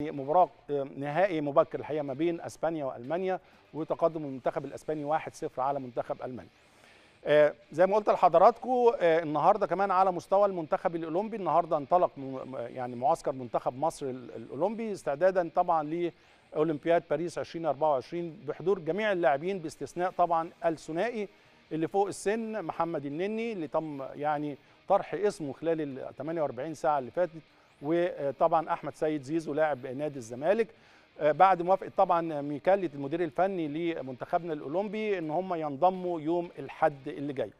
مباراة آه، نهائي مبكر الحقيقة ما بين اسبانيا والمانيا وتقدم المنتخب الاسباني 1-0 على منتخب المانيا. آه، زي ما قلت لحضراتكم آه، النهارده كمان على مستوى المنتخب الاولمبي النهارده انطلق يعني معسكر منتخب مصر الاولمبي استعدادا طبعا لاولمبياد باريس 2024 بحضور جميع اللاعبين باستثناء طبعا الثنائي اللي فوق السن محمد النني اللي تم يعني طرح اسمه خلال ال 48 ساعه اللي فاتت وطبعا احمد سيد زيزو لاعب نادي الزمالك آه، بعد موافقه طبعا ميكاليت المدير الفني لمنتخبنا الاولمبي ان هم ينضموا يوم الحد اللي جاي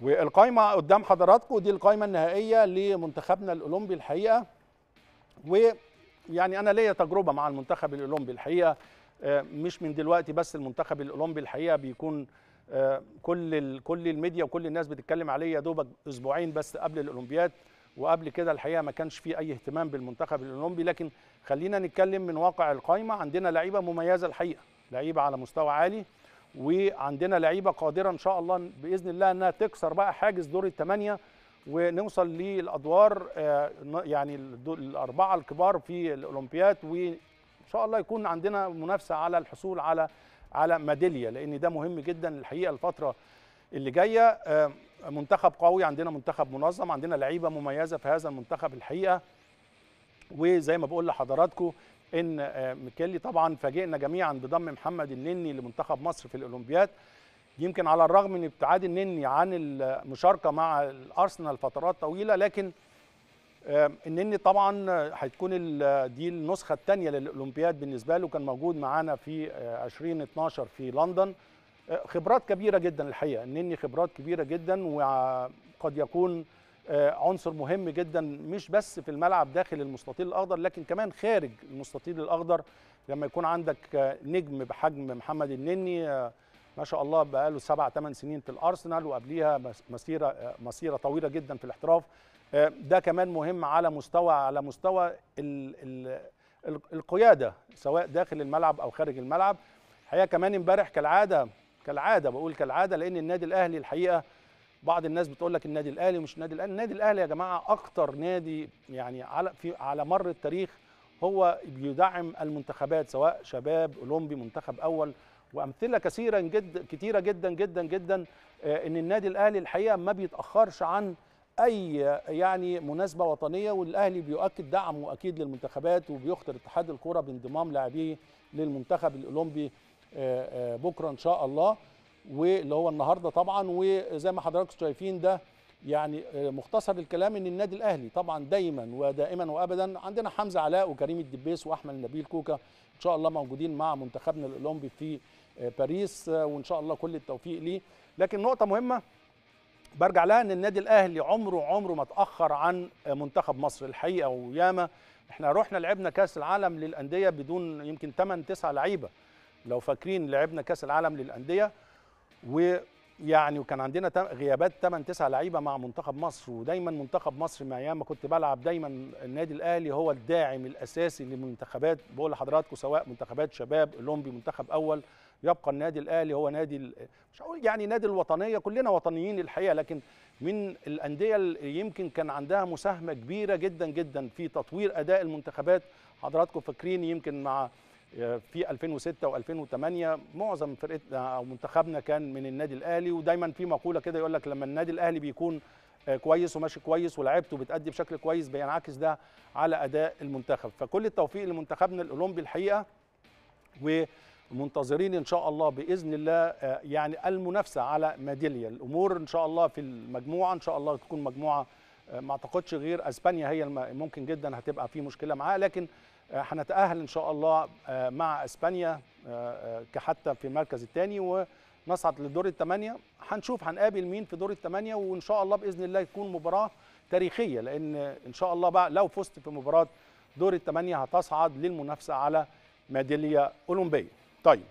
والقائمه قدام حضراتكم دي القائمه النهائيه لمنتخبنا الاولمبي الحقيقه ويعني انا ليا تجربه مع المنتخب الاولمبي الحقيقه آه، مش من دلوقتي بس المنتخب الاولمبي الحقيقه بيكون آه، كل كل الميديا وكل الناس بتتكلم عليه يا دوبك اسبوعين بس قبل الاولمبياد وقبل كده الحقيقه ما كانش في اي اهتمام بالمنتخب الاولمبي لكن خلينا نتكلم من واقع القايمه عندنا لعيبه مميزه الحقيقه لعيبه على مستوى عالي وعندنا لعيبه قادره ان شاء الله باذن الله انها تكسر بقى حاجز دور الثمانيه ونوصل للادوار آه، يعني الاربعه الكبار في الاولمبياد وان شاء الله يكون عندنا منافسه على الحصول على على ميداليه لان ده مهم جدا الحقيقه الفتره اللي جايه آه، منتخب قوي عندنا منتخب منظم عندنا لعيبه مميزه في هذا المنتخب الحقيقه وزي ما بقول لحضراتكم ان آه، ميكيلي طبعا فاجئنا جميعا بضم محمد النني لمنتخب مصر في الاولمبياد يمكن على الرغم من ابتعاد النني عن المشاركه مع الارسنال فترات طويله لكن آه، النني طبعا هتكون دي النسخه الثانيه للاولمبياد بالنسبه له كان موجود معانا في 2012 آه، في لندن خبرات كبيره جدا الحقيقه النني خبرات كبيره جدا وقد يكون آه، عنصر مهم جدا مش بس في الملعب داخل المستطيل الاخضر لكن كمان خارج المستطيل الاخضر لما يكون عندك آه، نجم بحجم محمد النني آه، ما شاء الله بقاله سبع ثمان سنين في الارسنال وقبليها مسيره مسيره طويله جدا في الاحتراف ده كمان مهم على مستوى على مستوى القياده سواء داخل الملعب او خارج الملعب الحقيقه كمان امبارح كالعاده كالعاده بقول كالعاده لان النادي الاهلي الحقيقه بعض الناس بتقول لك النادي الاهلي مش النادي الاهلي النادي الاهلي يا جماعه اكتر نادي يعني على في على مر التاريخ هو بيدعم المنتخبات سواء شباب اولمبي منتخب اول وامثله كثيره جدا كثيره جدا جدا جدا آه، ان النادي الاهلي الحقيقه ما بيتاخرش عن اي يعني مناسبه وطنيه والاهلي بيؤكد دعمه اكيد للمنتخبات وبيخطر اتحاد الكره بانضمام لاعبيه للمنتخب الاولمبي آه، آه، بكره ان شاء الله واللي هو النهارده طبعا وزي ما حضراتكم شايفين ده يعني آه، مختصر الكلام ان النادي الاهلي طبعا دايما ودائما وابدا عندنا حمزه علاء وكريم الدبيس واحمد نبيل كوكا ان شاء الله موجودين مع منتخبنا الاولمبي في باريس وان شاء الله كل التوفيق ليه لكن نقطه مهمه برجع لها ان النادي الاهلي عمره عمره ما تاخر عن منتخب مصر الحقيقه وياما احنا رحنا لعبنا كاس العالم للانديه بدون يمكن 8 9 لعيبه لو فاكرين لعبنا كاس العالم للانديه ويعني وكان عندنا غيابات 8 9 لعيبه مع منتخب مصر ودايما منتخب مصر من ايام ما كنت بلعب دايما النادي الاهلي هو الداعم الاساسي للمنتخبات بقول لحضراتكم سواء منتخبات شباب اولمبي منتخب اول يبقى النادي الاهلي هو نادي مش هقول يعني نادي الوطنيه كلنا وطنيين الحقيقه لكن من الانديه اللي يمكن كان عندها مساهمه كبيره جدا جدا في تطوير اداء المنتخبات حضراتكم فاكرين يمكن مع آه، في 2006 و2008 معظم فرقتنا آه، او منتخبنا كان من النادي الاهلي ودايما في مقوله كده يقول لك لما النادي الاهلي بيكون آه، كويس وماشي كويس ولعبته بتأدي بشكل كويس بينعكس ده على اداء المنتخب فكل التوفيق لمنتخبنا الاولمبي الحقيقه ومنتظرين ان شاء الله باذن الله يعني المنافسه على ميداليه الامور ان شاء الله في المجموعه ان شاء الله تكون مجموعه ما اعتقدش غير اسبانيا هي ممكن جدا هتبقى في مشكله معاه لكن آه، هنتاهل ان شاء الله آه، مع اسبانيا آه، كحتى في المركز الثاني ونصعد لدور الثمانيه هنشوف هنقابل مين في دور الثمانيه وان شاء الله باذن الله تكون مباراه تاريخيه لان ان شاء الله بقى لو فزت في مباراه دور الثمانيه هتصعد للمنافسه على ميداليه اولمبيه طيب